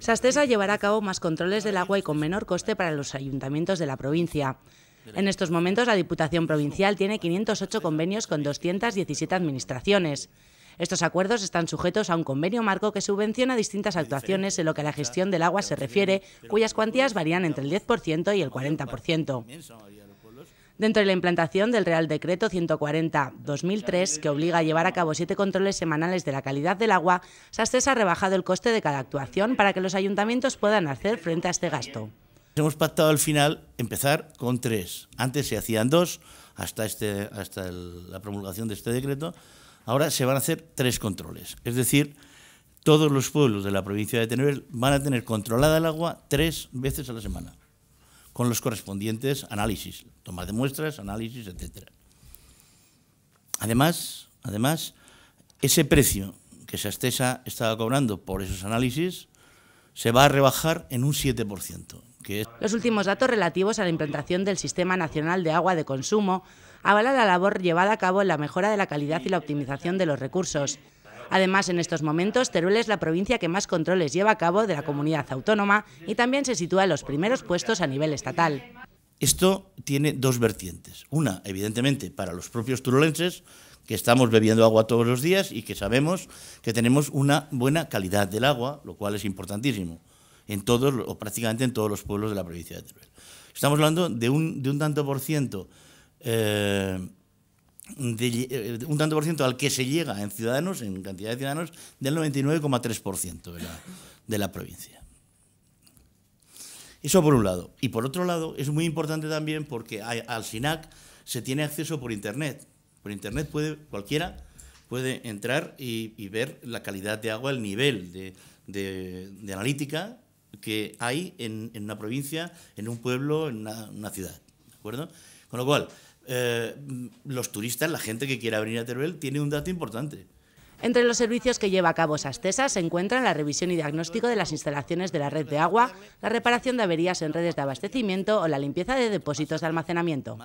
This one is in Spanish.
Sastesa llevará a cabo más controles del agua y con menor coste para los ayuntamientos de la provincia. En estos momentos, la Diputación Provincial tiene 508 convenios con 217 administraciones. Estos acuerdos están sujetos a un convenio marco que subvenciona distintas actuaciones en lo que a la gestión del agua se refiere, cuyas cuantías varían entre el 10% y el 40% dentro de la implantación del Real Decreto 140-2003, que obliga a llevar a cabo siete controles semanales de la calidad del agua, SASTES ha rebajado el coste de cada actuación para que los ayuntamientos puedan hacer frente a este gasto. Hemos pactado al final empezar con tres. Antes se hacían dos, hasta, este, hasta la promulgación de este decreto. Ahora se van a hacer tres controles. Es decir, todos los pueblos de la provincia de Tenerife van a tener controlada el agua tres veces a la semana con los correspondientes análisis, toma de muestras, análisis, etcétera... Además, además ese precio que Sastesa estaba cobrando por esos análisis se va a rebajar en un 7%. Que Los últimos datos relativos a la implantación del Sistema Nacional de Agua de Consumo avalan la labor llevada a cabo en la mejora de la calidad y la optimización de los recursos. Además, en estos momentos, Teruel es la provincia que más controles lleva a cabo de la comunidad autónoma y también se sitúa en los primeros puestos a nivel estatal. Esto tiene dos vertientes. Una, evidentemente, para los propios turolenses, que estamos bebiendo agua todos los días y que sabemos que tenemos una buena calidad del agua, lo cual es importantísimo, en todos, o prácticamente en todos los pueblos de la provincia de Teruel. Estamos hablando de un, tanto por ciento eh, eh, un tanto por ciento al que se llega en ciudadanos, en cantidad de ciudadanos, del 99,3% de la, de la provincia. Eso por un lado. Y por otro lado, es muy importante también porque al SINAC se tiene acceso por Internet. Por Internet puede cualquiera puede entrar y, ver la calidad de agua, el nivel de, analítica que hay en, una provincia, en un pueblo, en una, una ciudad. ¿De acuerdo? Con lo cual, eh, los turistas, la gente que quiera venir a Teruel, tiene un dato importante. Entre los servicios que lleva a cabo SASTESA se encuentran la revisión y diagnóstico de las instalaciones de la red de agua, la reparación de averías en redes de abastecimiento o la limpieza de depósitos de almacenamiento.